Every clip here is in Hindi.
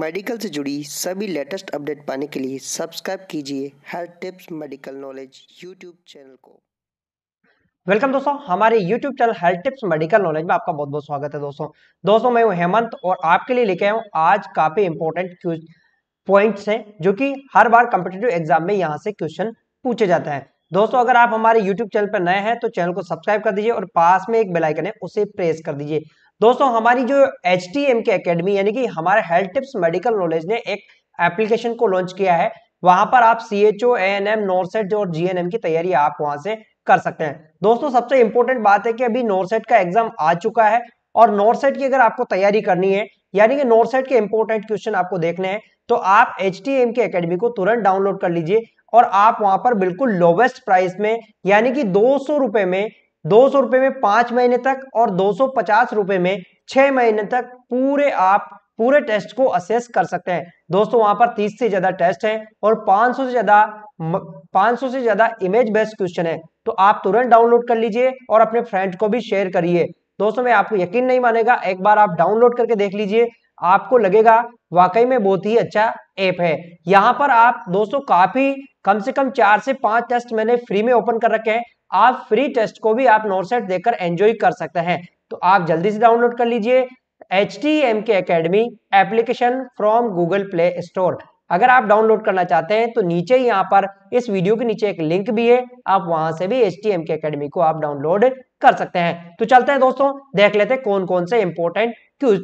मेडिकल से जुड़ी सभी लेटेस्ट अपडेट पाने के लिए सब्सक्राइब कीजिए health tips medical knowledge YouTube channel को वेलकम दोस्तों हमारे YouTube channel health tips medical knowledge में आपका बहुत बहुत स्वागत है दोस्तों दोस्तों मैं हूं हेमंत और आपके लिए लेके आया हूं आज काफी इंपॉर्टेंट पॉइंट्स हैं जो कि हर बार कॉम्पिटेटिव एग्जाम में यहाँ से क्वेश्चन पूछे जाते हैं दोस्तों अगर आप हमारे YouTube चैनल पर नए हैं तो चैनल को सब्सक्राइब कर दीजिए और पास में एक बेलाइकन है उसे प्रेस कर दीजिए दोस्तों हमारी जो एच टी एम के अकेडमी यानी कि हमारे हेल्थ टिप्स मेडिकल नॉलेज ने एक एप्लीकेशन को लॉन्च किया है वहां पर आप C H O N M NORCET और जी एन एम की तैयारी आप वहां से कर सकते हैं दोस्तों सबसे इंपॉर्टेंट बात है कि अभी नोरसेट का एग्जाम आ चुका है और नोरसेट की अगर आपको तैयारी करनी है यानी कि नोरसेट के इंपोर्टेंट क्वेश्चन आपको देखने हैं तो आप एच टी एम के अकेडमी को तुरंत डाउनलोड कर लीजिए और आप वहां पर बिल्कुल लोवेस्ट प्राइस में यानी कि दो सौ रुपए में दो सौ रुपए में पांच महीने तक और दो सौ पचास रुपए में छह महीने तक पूरे आप पूरे टेस्ट को असेस कर सकते हैं दोस्तों वहां पर 30 से ज्यादा टेस्ट हैं और 500 से ज्यादा 500 से ज्यादा इमेज बेस्ड क्वेश्चन है तो आप तुरंत डाउनलोड कर लीजिए और अपने फ्रेंड को भी शेयर करिए दोस्तों मैं आपको यकीन नहीं मानेगा एक बार आप डाउनलोड करके देख लीजिए आपको लगेगा वाकई में बहुत ही अच्छा ऐप है यहाँ पर आप दोस्तों काफी कम से कम चार से पांच टेस्ट मैंने फ्री में ओपन कर रखे हैं आप फ्री टेस्ट को भी आप नोटसेट देकर एंजॉय कर सकते हैं तो आप जल्दी से डाउनलोड कर लीजिए एच टी एम के academy application from Google Play Store अगर आप डाउनलोड करना चाहते हैं तो नीचे यहाँ पर इस वीडियो के नीचे एक लिंक भी है आप वहां से भी एच टी एम के अकेडमी को आप डाउनलोड कर सकते हैं तो चलते हैं दोस्तों देख लेते हैं कौन कौन से इंपॉर्टेंट क्यों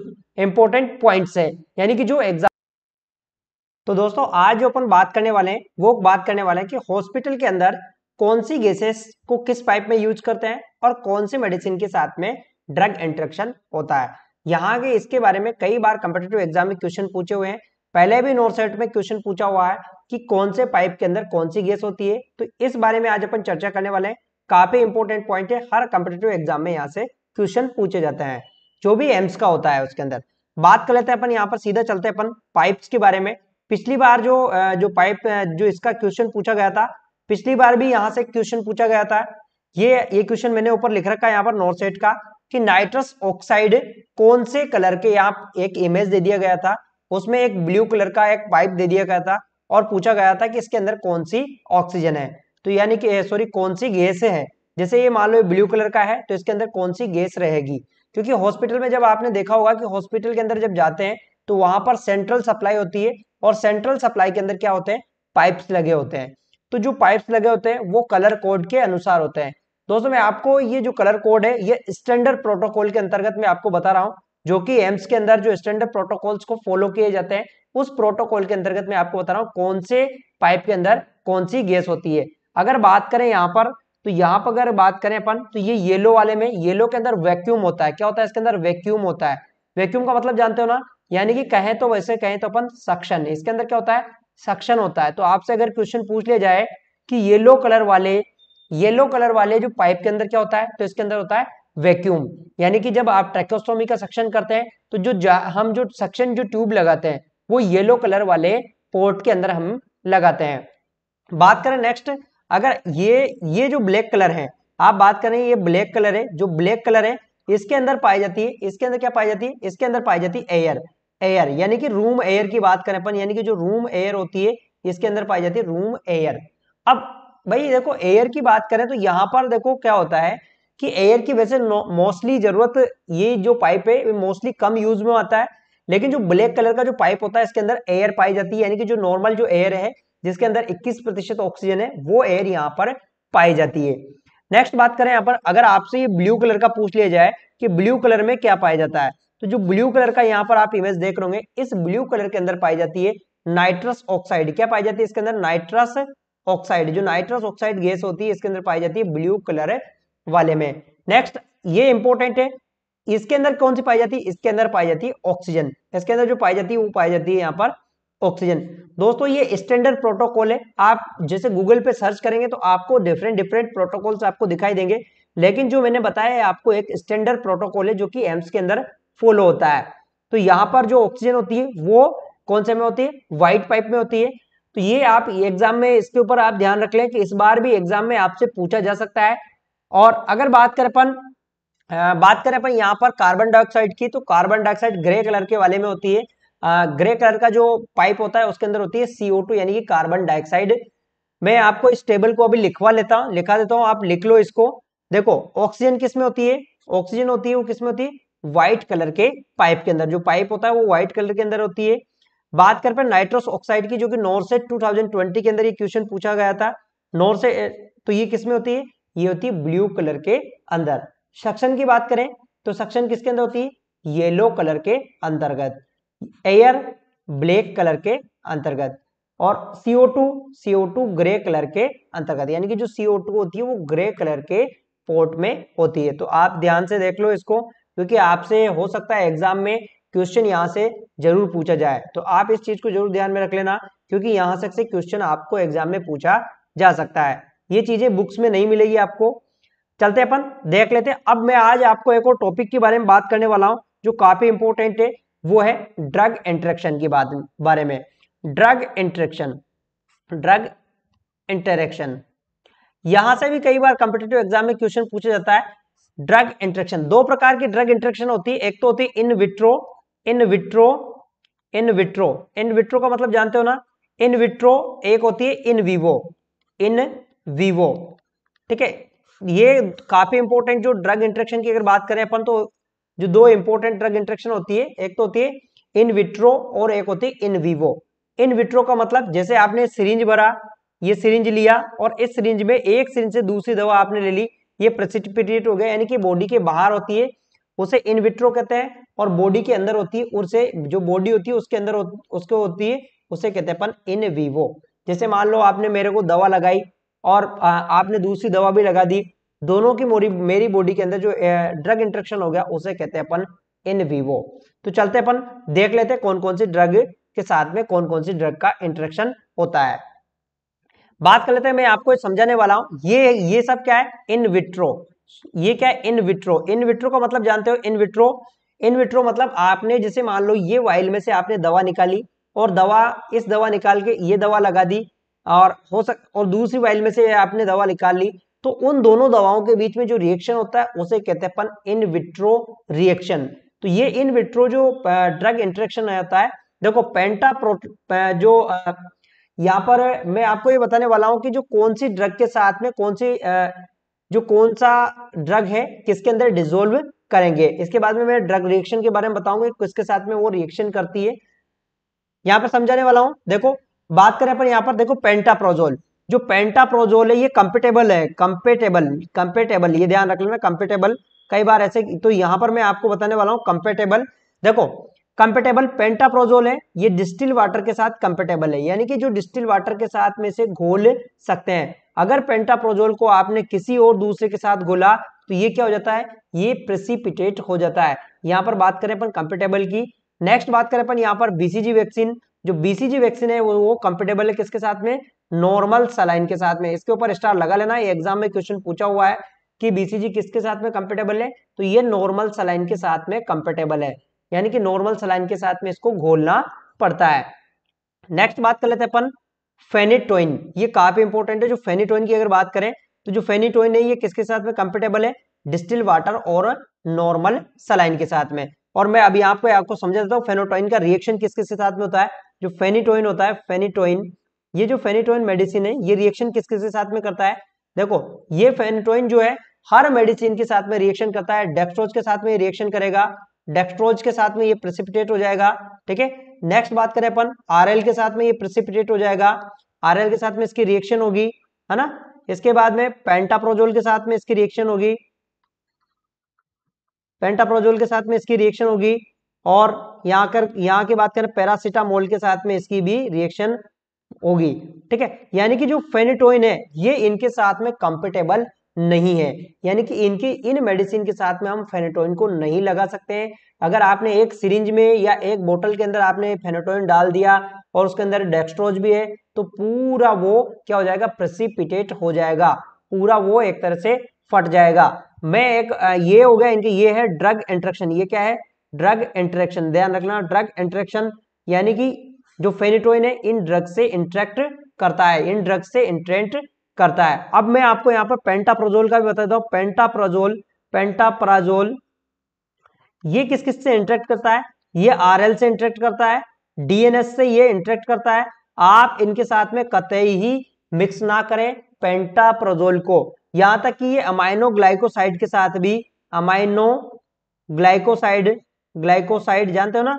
इंपॉर्टेंट पॉइंट्स है यानी कि जो एग्जाम तो दोस्तों आज जो अपन बात करने वाले हैं वो बात करने वाले हैं कि हॉस्पिटल के अंदर कौन सी गैसेस को किस पाइप में यूज करते हैं और कौन सी मेडिसिन के साथ में ड्रग इंट्रक्शन होता है यहाँ के इसके बारे में कई बार कम्पिटेटिव एग्जाम में क्वेश्चन पूछे हुए हैं पहले भी नोरसेट में क्वेश्चन पूछा हुआ है कि कौन से पाइप के अंदर कौन सी गैस होती है तो इस बारे में आज अपन चर्चा करने वाले हैं काफी इंपॉर्टेंट पॉइंट है हर कंपिटेटिव एग्जाम में यहाँ से क्वेश्चन पूछे जाते हैं जो भी एम्स का होता है उसके अंदर बात कर लेते हैं अपन यहाँ पर सीधा चलते हैं अपन पाइप्स के बारे में पिछली बार जो जो पाइप जो इसका क्वेश्चन पूछा गया था पिछली बार भी यहाँ से क्वेश्चन पूछा गया था ये ये क्वेश्चन मैंने ऊपर लिख रखा है यहाँ पर नॉर्थ साइड का कि नाइट्रस ऑक्साइड कौन से कलर के यहाँ एक इमेज दे दिया गया था उसमें एक ब्लू कलर का एक पाइप दे दिया गया था और पूछा गया था कि इसके अंदर कौन सी ऑक्सीजन है तो यानी कि सॉरी कौन सी गैस है जैसे ये मान लो ब्लू कलर का है तो इसके अंदर कौन सी गैस रहेगी क्योंकि हॉस्पिटल में जब आपने देखा होगा कि हॉस्पिटल के अंदर जब जाते हैं तो वहां पर सेंट्रल सप्लाई होती है और सेंट्रल सप्लाई के अंदर क्या होते हैं पाइप्स लगे होते हैं तो जो पाइप्स लगे होते हैं वो कलर कोड के अनुसार होते हैं दोस्तों मैं आपको ये जो कलर कोड है ये स्टैंडर्ड प्रोटोकॉल के अंतर्गत मैं आपको बता रहा हूँ जो कि एम्स के अंदर जो स्टैंडर्ड प्रोटोकॉल्स को फॉलो किए जाते हैं उस प्रोटोकॉल के अंतर्गत मैं आपको बता रहा हूँ कौन से पाइप के अंदर कौन सी गैस होती है अगर बात करें यहाँ पर तो यहाँ पर अगर बात करें अपन तो ये येलो वाले में येलो के अंदर वैक्यूम होता है क्या होता है इसके अंदर वैक्यूम होता है वैक्यूम का मतलब जानते हो ना यानी कि कहें तो वैसे कहें तो अपन सक्शन इसके अंदर क्या होता है सक्शन होता है तो आपसे अगर क्वेश्चन पूछ लिया जाए कि येलो कलर वाले येलो कलर वाले जो पाइप के अंदर क्या होता है तो इसके अंदर होता है वैक्यूम यानी कि जब आप ट्रेकोस्टोमी का सक्शन करते हैं तो जो हम जो सक्शन जो ट्यूब लगाते हैं वो येलो कलर वाले पोर्ट के अंदर हम लगाते हैं बात करें नेक्स्ट अगर ये ये जो ब्लैक कलर है आप बात करें ये ब्लैक कलर है जो ब्लैक कलर है इसके अंदर पाई जाती है इसके अंदर क्या पाई जाती है इसके अंदर पाई जाती है एयर एयर यानी कि रूम एयर की बात करें अपन यानी कि जो रूम एयर होती है इसके अंदर पाई जाती है रूम एयर अब भाई देखो एयर की बात करें तो यहाँ पर देखो क्या होता है कि एयर की वैसे मोस्टली जरूरत ये जो पाइप है मोस्टली कम यूज में आता है लेकिन जो ब्लैक कलर का जो पाइप होता है इसके अंदर एयर पाई जाती है यानी कि जो नॉर्मल जो एयर है जिसके अंदर 21 प्रतिशत ऑक्सीजन है वो एयर यहाँ पर पाई जाती है नेक्स्ट बात करें यहाँ पर अगर आपसे ये ब्लू कलर का पूछ लिया जाए कि ब्लू कलर में क्या पाया जाता है तो जो ब्लू कलर का यहाँ पर आप इमेज देख रहे इस ब्लू कलर के अंदर पाई जाती है नाइट्रस ऑक्साइड क्या पाई जाती है इसके अंदर नाइट्रस ऑक्साइड जो नाइट्रस ऑक्साइड गैस होती है इसके अंदर पाई जाती है ब्लू कलर वाले में नेक्स्ट ये इंपॉर्टेंट है इसके अंदर कौन सी पाई जाती है इसके अंदर पाई जाती है ऑक्सीजन इसके अंदर जो पाई जाती है वो पाई जाती है यहाँ पर ऑक्सीजन दोस्तों ये स्टैंडर्ड प्रोटोकॉल है आप जैसे गूगल पे सर्च करेंगे तो आपको डिफरेंट डिफरेंट प्रोटोकॉल्स आपको दिखाई देंगे लेकिन जो मैंने बताया है आपको एक स्टैंडर्ड प्रोटोकॉल है जो कि एम्स के अंदर फुल होता है तो यहाँ पर जो ऑक्सीजन होती है वो कौन से में होती है व्हाइट पाइप में होती है तो ये आप एग्जाम में इसके ऊपर आप ध्यान रख लें कि इस बार भी एग्जाम में आपसे पूछा जा सकता है और अगर बात करें अपन बात करें अपन यहाँ पर कार्बन डाइऑक्साइड की तो कार्बन डाइऑक्साइड ग्रे कलर के वाले में होती है ग्रे कलर का जो पाइप होता है उसके अंदर होती है सीओ यानी कि कार्बन डाइऑक्साइड मैं आपको इस टेबल को अभी लिखवा लेता हूँ लिखा देता हूँ आप लिख लो इसको देखो ऑक्सीजन किस में होती है ऑक्सीजन होती है वो किसमें होती है व्हाइट कलर के पाइप के अंदर जो पाइप होता है वो व्हाइट कलर के अंदर होती है बात कर पे नाइट्रोस ऑक्साइड की जो कि नॉर्सेट 2020 के अंदर ये क्वेश्चन पूछा गया था नॉर्से तो ये किसमें होती है ये होती है ब्लू कलर के अंदर सक्शन की बात करें तो सक्शन किसके अंदर होती है येलो कलर के अंतर्गत एयर ब्लैक कलर के अंतर्गत और CO2 CO2 ग्रे कलर के अंतर्गत यानी कि जो CO2 होती है वो ग्रे कलर के पोर्ट में होती है तो आप ध्यान से देख लो इसको क्योंकि आपसे हो सकता है एग्जाम में क्वेश्चन यहाँ से जरूर पूछा जाए तो आप इस चीज को जरूर ध्यान में रख लेना क्योंकि यहाँ से, से क्वेश्चन आपको एग्जाम में पूछा जा सकता है ये चीजें बुक्स में नहीं मिलेगी आपको चलते अपन देख लेते हैं अब मैं आज आपको एक और टॉपिक के बारे में बात करने वाला हूँ जो काफी इंपॉर्टेंट है वो है ड्रग इंटरेक्शन के बात बारे में ड्रग इंटरेक्शन ड्रग इंटरेक्शन यहां से भी कई बार कॉम्पिटेटिव एग्जाम में क्वेश्चन पूछा जाता है ड्रग इंट्रेक्शन दो प्रकार की ड्रग इंट्रेक्शन होती है एक तो होती है in vitro in vitro in vitro in vitro का मतलब जानते हो ना इन विट्रो एक होती है इन वीवो इन वीवो ठीक है ये काफी इंपॉर्टेंट जो ड्रग इंट्रेक्शन की अगर बात करें अपन तो जो दो इंपॉर्टेंट ड्रग इंट्रेक्शन होती है एक तो होती है इन विट्रो और एक होती है इन वीवो इन विट्रो का मतलब जैसे आपने सिरिंज भरा ये सिरिंज लिया और इस सिरिंज में एक सिरिंज से दूसरी दवा आपने ले ली ये प्रेसिपिटेट हो गया यानी कि बॉडी के बाहर होती है उसे इनविट्रो कहते हैं और बॉडी के अंदर होती है उसे जो बॉडी होती है उसके अंदर उसको होती है उसे कहते हैं अपन इन वीवो जैसे मान लो आपने मेरे को दवा लगाई और आपने दूसरी दवा भी लगा दी दोनों की मोरी मेरी बॉडी के अंदर जो ड्रग इंट्रेक्शन हो गया उसे कहते हैं अपन इन वीवो तो चलते अपन देख लेते हैं कौन कौन सी ड्रग के साथ में कौन कौन सी ड्रग का इंट्रेक्शन होता है बात कर लेते हैं मैं आपको समझाने वाला हूं ये ये सब क्या है इन विट्रो ये क्या है इन विट्रो इन विट्रो का मतलब जानते हो इन विट्रो इन विट्रो मतलब आपने जैसे मान लो ये वाइल में से आपने दवा निकाली और दवा इस दवा निकाल के ये दवा लगा दी और हो सक और दूसरी वाइल में से आपने दवा निकाल ली तो उन दोनों दवाओं के बीच में जो रिएक्शन होता है उसे कहते हैं अपन इन विट्रो रिएक्शन तो ये इन विट्रो जो ड्रग इंट्रेक्शन होता है देखो पेंटा जो यहाँ पर मैं आपको ये बताने वाला हूँ कि जो कौन सी ड्रग के साथ में कौन सी जो कौन सा ड्रग है किसके अंदर डिजोल्व करेंगे इसके बाद में मैं ड्रग रिएक्शन के बारे में बताऊंगा किसके साथ में वो रिएक्शन करती है यहाँ पर समझाने वाला हूँ देखो बात करें अपन यहाँ पर देखो पेंटाप्रोजोल जो पेंटाप्रोजोल है ये कंपेटेबल है कंपेटेबल कंपेटेबल ये ध्यान रख लेना कंपेटेबल कई बार ऐसे तो यहाँ पर मैं आपको बताने वाला हूँ कंपेटेबल देखो कंपेटेबल पेंटाप्रोजोल है ये डिस्टिल वाटर के साथ कंपेटेबल है यानी कि जो डिस्टिल वाटर के साथ में से घोल सकते हैं अगर पेंटाप्रोजोल को आपने किसी और दूसरे के साथ घोला तो ये क्या हो जाता है ये प्रेसिपिटेट हो जाता है यहाँ पर बात करें अपन कंपेटेबल की नेक्स्ट बात करें अपन यहाँ पर बीसीजी वैक्सीन जो बीसीजी वैक्सीन है वो वो कंपेटेबल है किसके साथ में नॉर्मल सलाइन के साथ में इसके ऊपर स्टार लगा लेना एग्जाम में क्वेश्चन पूछा हुआ है कि बीसीजी किसके साथ में कंपेटेबल है तो ये नॉर्मल सलाइन के साथ में कंपेटेबल है यानी कि नॉर्मल सलाइन के साथ में इसको घोलना पड़ता है नेक्स्ट बात कर लेते हैं अपन फेनिटोइन ये काफी इंपोर्टेंट इंपॉर्टेंट है जो फेनिटोइन की अगर बात करें तो जो फेनिटोइन है ये किसके साथ में कंफर्टेबल है डिस्टिल वाटर और नॉर्मल सलाइन के साथ में और मैं अभी आपको आपको समझा देता हूँ फेनोटोइन का रिएक्शन किसके साथ में होता है जो फेनिटोइन होता है फेनिटोइन ये जो फेनिटोइन मेडिसिन है ये रिएक्शन किसके साथ में करता है देखो ये फेनिटोइन जो है हर मेडिसिन के साथ में रिएक्शन करता है डेक्सट्रोज के साथ में रिएक्शन करेगा डेक्स्ट्रोज के साथ में ये प्रेसिपिटेट हो जाएगा ठीक है नेक्स्ट बात करें अपन आर के साथ में ये प्रेसिपिटेट हो जाएगा आर के साथ में इसकी रिएक्शन होगी है ना इसके बाद में पेंटाप्रोजोल के साथ में इसकी रिएक्शन होगी पेंटाप्रोजोल के साथ में इसकी रिएक्शन होगी और यहाँ कर यहाँ की बात करें पैरासिटामोल के साथ में इसकी भी रिएक्शन होगी ठीक है यानी कि जो फेनिटोइन है ये इनके साथ में कंपेटेबल नहीं है यानी कि इनकी इन मेडिसिन के साथ में हम फेनेटोइन को नहीं लगा सकते हैं अगर आपने एक सिरिंज में या एक बोतल के अंदर आपने फेनेटोइन डाल दिया और उसके अंदर डेक्स्ट्रोज भी है तो पूरा वो क्या हो जाएगा प्रेसिपिटेट हो जाएगा पूरा वो एक तरह से फट जाएगा मैं एक ये हो गया इनके ये है ड्रग इंट्रेक्शन ये क्या है ड्रग इंट्रेक्शन ध्यान रखना ड्रग इंट्रेक्शन यानी कि जो फेनेटोइन है इन ड्रग से इंट्रैक्ट करता है इन ड्रग से इंट्रेंट करता है अब मैं आपको यहां पर पेंटाप्रोजोल का भी बता देता हूँ पेंटाप्रोजोल पेंटाप्राजोल ये किस किस से इंटरेक्ट करता है ये आरएल से इंटरेक्ट करता है डीएनएस से ये इंटरेक्ट करता है आप इनके साथ में कतई ही मिक्स ना करें पेंटाप्रोजोल को यहां तक कि ये अमाइनो ग्लाइकोसाइड के साथ भी अमाइनो ग्लाइकोसाइड ग्लाइकोसाइड जानते हो ना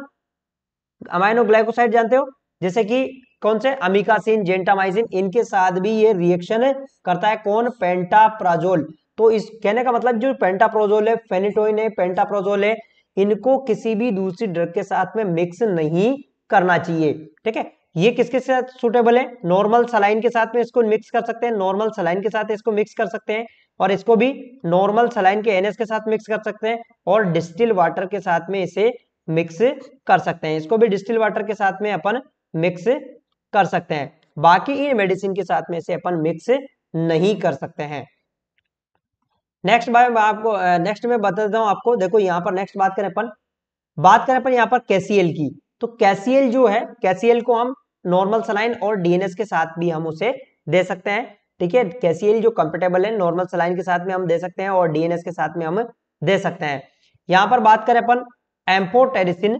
अमाइनो ग्लाइकोसाइड जानते हो जैसे कि कौन से अमिकासिन जेंटामाइसिन इनके साथ भी ये रिएक्शन करता है कौन पेंटाप्राजोल तो इस कहने का मतलब जो पेंटाप्रोजोल है फेनिटोइन है पेंटाप्रोजोल है इनको किसी भी दूसरी ड्रग के साथ में मिक्स नहीं करना चाहिए ठीक है ये किसके साथ सुटेबल है नॉर्मल सलाइन के साथ में इसको मिक्स कर सकते हैं नॉर्मल सलाइन के साथ इसको मिक्स कर सकते हैं और इसको भी नॉर्मल सलाइन के एनएस के साथ मिक्स कर सकते हैं और डिस्टिल वाटर के साथ में इसे मिक्स कर सकते हैं इसको भी डिस्टिल वाटर के साथ में अपन मिक्स कर सकते हैं बाकी इन मेडिसिन के साथ में से अपन मिक्स नहीं कर सकते हैं नेक्स्ट बारे आपको नेक्स्ट में बता देता आपको देखो यहाँ पर नेक्स्ट बात करें अपन बात करें अपन यहाँ पर कैसीएल की तो कैसीएल जो है कैसीएल को हम नॉर्मल सलाइन और डीएनएस के साथ भी हम उसे दे सकते हैं ठीक है कैसीएल जो कंपेटेबल है नॉर्मल सलाइन के साथ में हम दे सकते हैं और डीएनएस के साथ में हम दे सकते हैं यहाँ पर बात करें अपन एम्पोटेरिसिन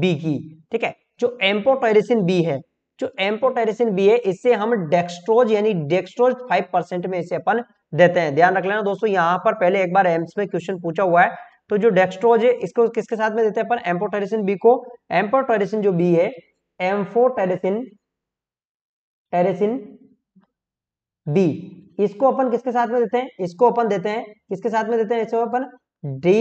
बी की ठीक है जो एम्पोटेरिसिन बी है जो एम्पोटेरिसिन बी है इससे हम डेक्स्ट्रोज यानी डेक्स्ट्रोज फाइव परसेंट में इसे अपन देते हैं ध्यान रख लेना दोस्तों यहाँ पर पहले एक बार एम्स में क्वेश्चन पूछा हुआ है तो जो डेक्स्ट्रोज है इसको किसके साथ में देते हैं अपन एम्पोटेरिसिन बी को एम्पोटेरिसिन जो बी है एम्फोटेरिसिन टेरिसिन बी इसको अपन किसके साथ में देते हैं इसको अपन देते हैं किसके साथ में देते हैं इसे अपन डी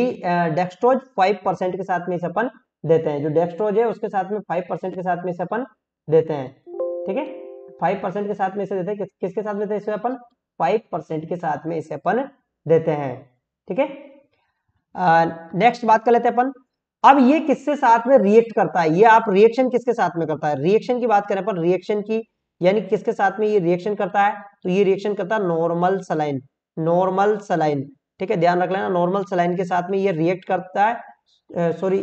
डेक्स्ट्रोज फाइव परसेंट के साथ में इसे अपन देते हैं जो डेक्स्ट्रोज है उसके साथ में फाइव परसेंट के साथ में इसे अपन देते हैं ठीक है फाइव परसेंट के साथ में इसे देते हैं किस, किसके साथ देते हैं इसे अपन फाइव परसेंट के साथ में इसे अपन देते हैं ठीक है नेक्स्ट बात कर लेते हैं अपन अब ये किसके साथ में रिएक्ट करता है ये आप रिएक्शन किसके साथ में करता है रिएक्शन की बात करें अपन रिएक्शन की यानी किसके साथ में ये रिएक्शन करता है तो ये रिएक्शन करता है नॉर्मल सलाइन नॉर्मल सलाइन ठीक है ध्यान रख लेना नॉर्मल सलाइन के साथ में ये रिएक्ट करता है सॉरी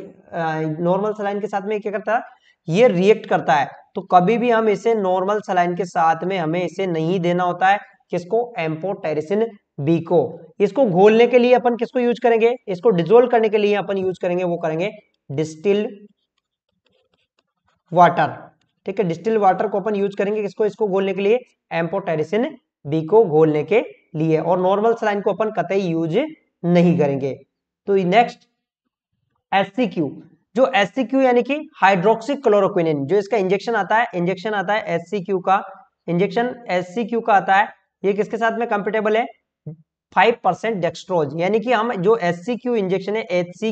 नॉर्मल सलाइन के साथ में क्या करता है ये रिएक्ट करता है तो कभी भी हम इसे नॉर्मल सलाइन के साथ में हमें इसे नहीं देना होता है किसको एम्पोटेरिसिन बी को इसको घोलने के लिए अपन किसको यूज करेंगे इसको डिजोल्व करने के लिए अपन यूज करेंगे वो करेंगे डिस्टिल वाटर ठीक है डिस्टिल वाटर को अपन यूज करेंगे किसको इसको घोलने के लिए एम्पोटेरिसिन बी को घोलने के लिए और नॉर्मल सलाइन को अपन कतई यूज नहीं करेंगे तो नेक्स्ट एस सी क्यू जो एस यानी कि हाइड्रोक्सी क्लोरोक्विन जो इसका इंजेक्शन आता है इंजेक्शन आता है एस का इंजेक्शन एस का आता है ये किसके साथ में कंपेटेबल है फाइव परसेंट डेक्सट्रोज यानी कि हम जो एस इंजेक्शन है एच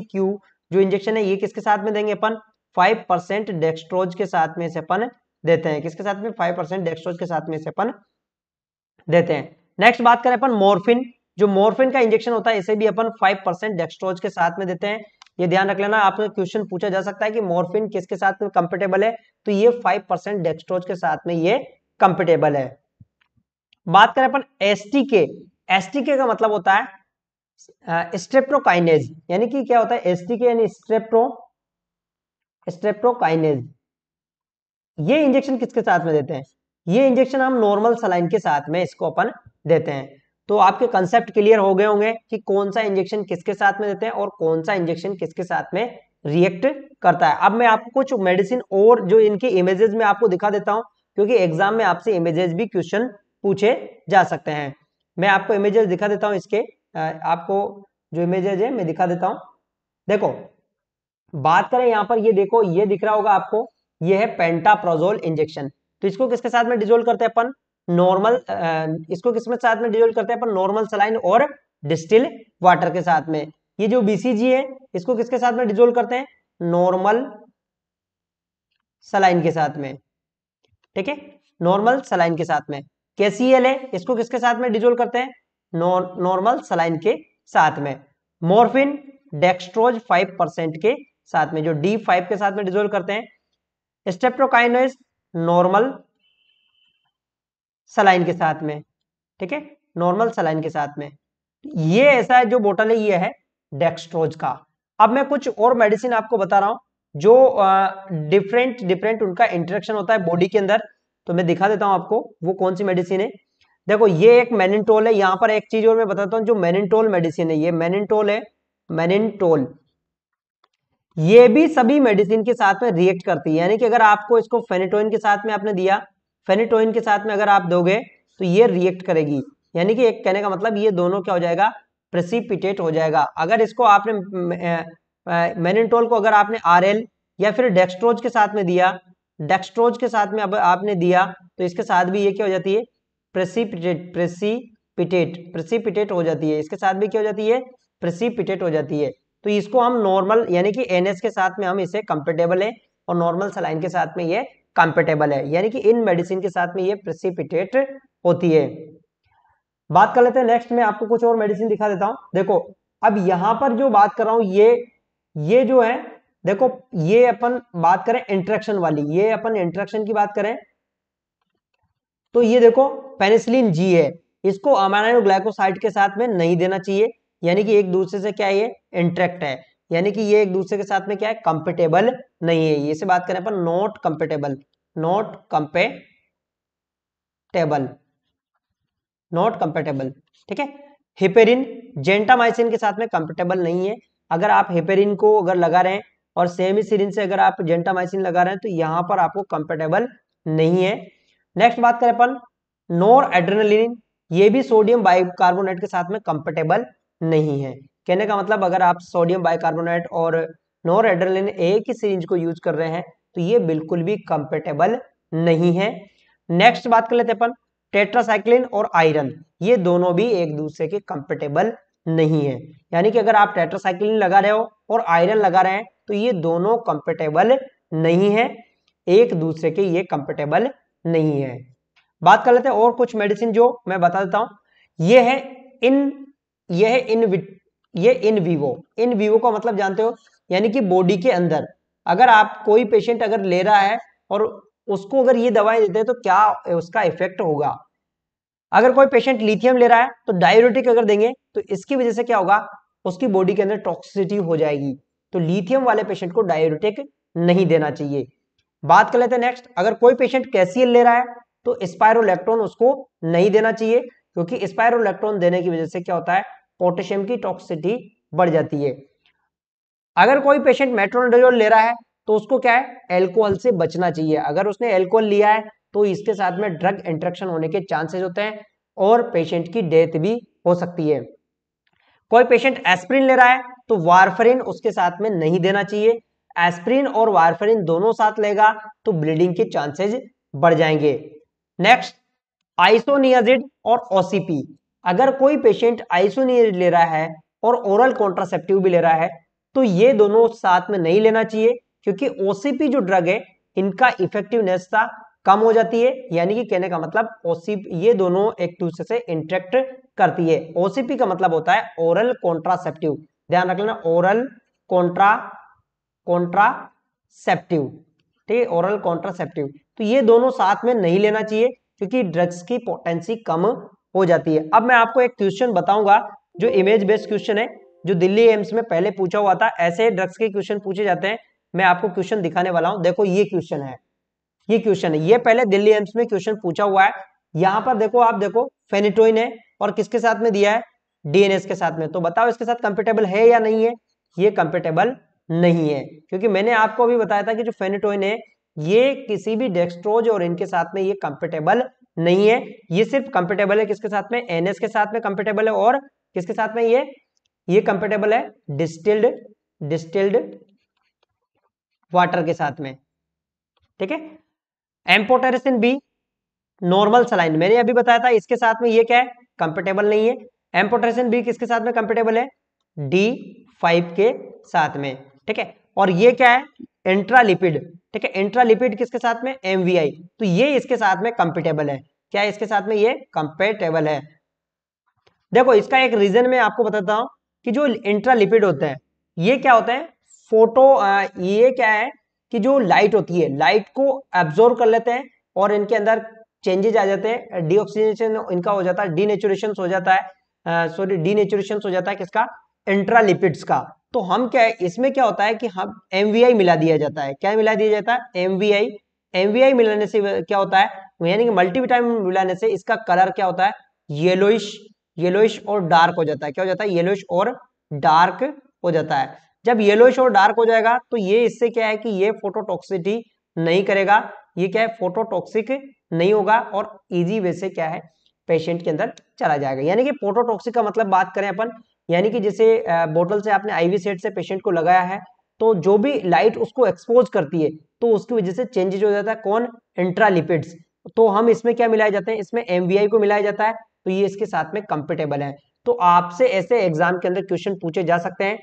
जो इंजेक्शन है ये किसके साथ में देंगे अपन फाइव परसेंट डेक्सट्रोज के साथ में इसे अपन देते हैं किसके साथ में फाइव परसेंट डेक्सट्रोज के साथ में इसे अपन देते हैं नेक्स्ट बात करें अपन मोर्फिन जो मोर्फिन का इंजेक्शन होता है इसे भी अपन फाइव परसेंट डेक्सट्रोज के साथ में देते हैं ये ध्यान रख लेना आपको क्वेश्चन पूछा जा सकता है कि मॉर्फिन किसके साथ में कंपेटेबल है तो ये फाइव परसेंट डेक्सट्रोज के साथ में ये कंफर्टेबल है बात करें अपन एसटीके एसटीके का मतलब होता है स्ट्रेप्टोकाइनेज यानी कि क्या होता है एसटीके यानी स्ट्रेप्टो स्ट्रेप्टोकाइनेज ये इंजेक्शन किसके साथ में देते हैं ये इंजेक्शन हम नॉर्मल सलाइन के साथ में इसको अपन देते हैं तो आपके कंसेप्ट क्लियर हो गए होंगे कि कौन सा इंजेक्शन किसके साथ में देते हैं और कौन सा इंजेक्शन किसके साथ में रिएक्ट करता है अब मैं आपको कुछ मेडिसिन और जो इनके इमेजेस में आपको दिखा देता हूं क्योंकि एग्जाम में आपसे इमेजेस भी क्वेश्चन पूछे जा सकते हैं मैं आपको इमेजेस दिखा देता हूं इसके आपको जो इमेजेस है मैं दिखा देता हूं देखो बात करें यहां पर ये देखो ये दिख रहा होगा आपको ये है पेंटाप्रोजोल इंजेक्शन तो इसको किसके साथ में डिजोल्व करते हैं अपन नॉर्मल इसको किसमें साथ में डिजोल्व करते हैं अपन नॉर्मल सलाइन और डिस्टिल वाटर के साथ में ये जो बीसीजी है इसको किसके साथ में डिजोल्व करते हैं नॉर्मल सलाइन के साथ में ठीक है नॉर्मल सलाइन के साथ में केसीएल है इसको किसके साथ में डिजोल्व करते हैं नॉर्मल सलाइन के साथ में मोरफिन डेक्स्ट्रोज फाइव परसेंट के साथ में जो डी फाइव के साथ में डिजोल्व करते हैं स्टेप्टोकाइनोज नॉर्मल सलाइन के साथ में ठीक है नॉर्मल सलाइन के साथ में ये ऐसा है जो बोटल है ये है डेक्स्ट्रोज का अब मैं कुछ और मेडिसिन आपको बता रहा हूं जो डिफरेंट डिफरेंट उनका इंटरेक्शन होता है बॉडी के अंदर तो मैं दिखा देता हूं आपको वो कौन सी मेडिसिन है देखो ये एक मेनिनटोल है यहां पर एक चीज और मैं बताता हूँ जो मेनिनटोल मेडिसिन है ये मेनिनटोल है मेनिनटोल ये भी सभी मेडिसिन के साथ में रिएक्ट करती है यानी कि अगर आपको इसको फेनेटोइन के साथ में आपने दिया फेनिटोइन के साथ में अगर आप दोगे तो ये रिएक्ट करेगी यानी कि एक कहने का मतलब ये दोनों क्या हो जाएगा प्रेसिपिटेट हो जाएगा अगर इसको आपने मेनिटोल को अगर आपने आर या फिर डेक्स्ट्रोज के साथ में दिया डेक्स्ट्रोज के साथ में अब आपने दिया तो इसके साथ भी ये क्या हो जाती है प्रेसिपिटेट प्रेसिपिटेट प्रेसिपिटेट हो जाती है इसके साथ भी क्या हो जाती है प्रेसिपिटेट हो जाती है तो इसको हम नॉर्मल यानी कि एनएस के साथ में हम इसे कंपेटेबल है और नॉर्मल सलाइन के साथ में ये कंपेटेबल है यानी कि इन मेडिसिन के साथ में ये प्रेसिपिटेट होती है बात कर लेते हैं नेक्स्ट में आपको कुछ और मेडिसिन दिखा देता हूं देखो अब यहां पर जो बात कर रहा हूं ये ये जो है देखो ये अपन बात करें इंट्रेक्शन वाली ये अपन इंट्रेक्शन की बात करें तो ये देखो पेनिसिलिन जी है इसको अमाइनो ग्लाइकोसाइड के साथ में नहीं देना चाहिए यानी कि एक दूसरे से क्या ये इंट्रैक्ट है यानी कि ये एक दूसरे के साथ में क्या है कंपेटेबल नहीं है ये से बात करें पर not compatible not compatible not compatible ठीक है हिपेरिन जेंटामाइसिन के साथ में कंपेटेबल नहीं है अगर आप हिपेरिन को अगर लगा रहे हैं और सेमिसिरिन से अगर आप जेंटामाइसिन लगा रहे हैं तो यहां पर आपको कंपेटेबल नहीं है नेक्स्ट बात करें अपन नोर एड्रेनलिन ये भी सोडियम बाइकार्बोनेट के साथ में कंपेटेबल नहीं है कहने का मतलब अगर आप सोडियम बाइकार्बोनेट और नॉर एड्रेलिन एक ही सीरीज को यूज कर रहे हैं तो ये बिल्कुल भी कंपेटेबल नहीं है नेक्स्ट बात कर लेते अपन टेट्रासाइक्लिन और आयरन ये दोनों भी एक दूसरे के कंपेटेबल नहीं है यानी कि अगर आप टेट्रासाइक्लिन लगा रहे हो और आयरन लगा रहे हैं तो ये दोनों कंपेटेबल नहीं है एक दूसरे के ये कंपेटेबल नहीं है बात कर लेते हैं और कुछ मेडिसिन जो मैं बता देता हूं ये है इन ये है इन ये इन वीवो इन वीवो का मतलब जानते हो यानी कि बॉडी के अंदर अगर आप कोई पेशेंट अगर ले रहा है और उसको अगर ये दवाई देते हैं तो क्या उसका इफेक्ट होगा अगर कोई पेशेंट लिथियम ले रहा है तो डायोरेटिक अगर देंगे तो इसकी वजह से क्या होगा उसकी बॉडी के अंदर टॉक्सिसिटी हो जाएगी तो लिथियम वाले पेशेंट को डायोरेटिक नहीं देना चाहिए बात कर लेते हैं नेक्स्ट अगर कोई पेशेंट कैसीएल ले रहा है तो स्पायरोलेक्ट्रॉन उसको नहीं देना चाहिए क्योंकि स्पायरोलेक्ट्रॉन देने की वजह से क्या होता है पोटेशियम की टॉक्सिटी बढ़ जाती है अगर कोई पेशेंट मेट्रोनोडोजोल ले रहा है तो उसको क्या है एल्कोहल से बचना चाहिए अगर उसने एल्कोहल लिया है तो इसके साथ में ड्रग इंट्रेक्शन होने के चांसेस होते हैं और पेशेंट की डेथ भी हो सकती है कोई पेशेंट एस्प्रिन ले रहा है तो वारफरिन उसके साथ में नहीं देना चाहिए एस्प्रिन और वारफरिन दोनों साथ लेगा तो ब्लीडिंग के चांसेज बढ़ जाएंगे नेक्स्ट आइसोनियाजिड और ओसीपी अगर कोई पेशेंट आइसोनियर ले रहा है और ओरल कॉन्ट्रासेप्टिव भी ले रहा है तो ये दोनों साथ में नहीं लेना चाहिए क्योंकि ओसीपी जो ड्रग है इनका इफेक्टिवनेस था कम हो जाती है यानी कि कहने का मतलब ओसीपी ये दोनों एक दूसरे से इंट्रेक्ट करती है ओसीपी का मतलब होता है ओरल कॉन्ट्रासेप्टिव ध्यान रख लेना ओरल कॉन्ट्रा कॉन्ट्रासेप्टिव ठीक है ओरल कॉन्ट्रासेप्टिव तो ये दोनों साथ में नहीं लेना चाहिए क्योंकि ड्रग्स की पोटेंसी कम हो जाती है अब मैं आपको एक क्वेश्चन बताऊंगा जो इमेज बेस्ड क्वेश्चन है जो दिल्ली एम्स में पहले पूछा हुआ था ऐसे ड्रग्स के क्वेश्चन पूछे जाते हैं मैं आपको क्वेश्चन दिखाने वाला हूं देखो ये क्वेश्चन है ये क्वेश्चन है ये पहले दिल्ली एम्स में क्वेश्चन पूछा हुआ है यहाँ पर देखो आप देखो फेनिटोइन है और किसके साथ में दिया है डीएनएस के साथ में तो बताओ इसके साथ कंपेटेबल है या नहीं है ये कंपेटेबल नहीं है क्योंकि मैंने आपको अभी बताया था कि जो फेनिटोइन है ये किसी भी डेक्सट्रोज और इनके साथ में ये कंपेटेबल नहीं है ये सिर्फ कंपेटेबल है किसके साथ में एनएस के साथ में कंपेटेबल है और किसके साथ में ये ये कंपेटेबल है डिस्टिल्ड डिस्टिल्ड वाटर के साथ में ठीक है एम्पोटेरिसिन बी नॉर्मल सलाइन मैंने अभी बताया था इसके साथ में ये क्या है कंपेटेबल नहीं है एम्पोटेरिसिन बी किसके साथ में कंपेटेबल है डी फाइव के साथ में ठीक है और ये क्या है एंट्रालिपिड ठीक है एंट्रालिपिड किसके साथ में एमवीआई तो ये इसके साथ में कंपेटेबल है क्या इसके साथ में ये कंपेटेबल है देखो इसका एक रीजन मैं आपको बताता हूं कि जो इंट्रालिपिड होता है ये क्या होता है फोटो आ, ये क्या है कि जो लाइट होती है लाइट को एब्जोर्व कर लेते हैं और इनके अंदर चेंजेज आ जाते हैं डीऑक्सीजनेशन इनका हो जाता है डीनेचुरेशन हो जाता है सॉरी डीनेचुरेशन हो जाता है किसका इंट्रालिपिड्स का तो हम क्या है इसमें क्या होता है कि हम एम मिला दिया जाता है क्या मिला दिया जाता है एम वी मिलाने से क्या होता है यानी कि मल्टीविटामिन मिलाने से इसका कलर क्या होता है येलोइश येलोइश और डार्क हो जाता है क्या हो जाता है येलोइश और डार्क हो जाता है जब येलोइश और डार्क हो जाएगा तो ये इससे क्या है कि ये फोटोटॉक्सिटी नहीं करेगा ये क्या है फोटोटॉक्सिक नहीं होगा और इजी वे से क्या है पेशेंट के अंदर चला जाएगा यानी कि फोटोटॉक्सिक का मतलब बात करें अपन यानी कि जैसे बोतल से आपने आईवी सेट से पेशेंट को लगाया है तो जो भी लाइट उसको एक्सपोज करती है तो उसकी वजह से चेंजेज हो जाता है कौन इंट्रालिपिड्स तो हम इसमें क्या मिलाए जाते हैं इसमें एम को मिलाया जाता है तो ये इसके साथ में कंफर्टेबल है तो आपसे ऐसे एग्जाम के अंदर क्वेश्चन पूछे जा सकते हैं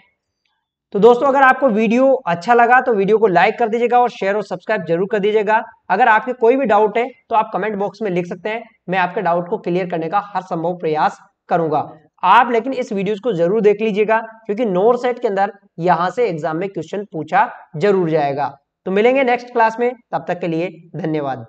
तो दोस्तों अगर आपको वीडियो अच्छा लगा तो वीडियो को लाइक कर दीजिएगा और शेयर और सब्सक्राइब जरूर कर दीजिएगा अगर आपके कोई भी डाउट है तो आप कमेंट बॉक्स में लिख सकते हैं मैं आपके डाउट को क्लियर करने का हर संभव प्रयास करूंगा आप लेकिन इस वीडियो को जरूर देख लीजिएगा क्योंकि नोर सेट के अंदर यहां से एग्जाम में क्वेश्चन पूछा जरूर जाएगा तो मिलेंगे नेक्स्ट क्लास में तब तक के लिए धन्यवाद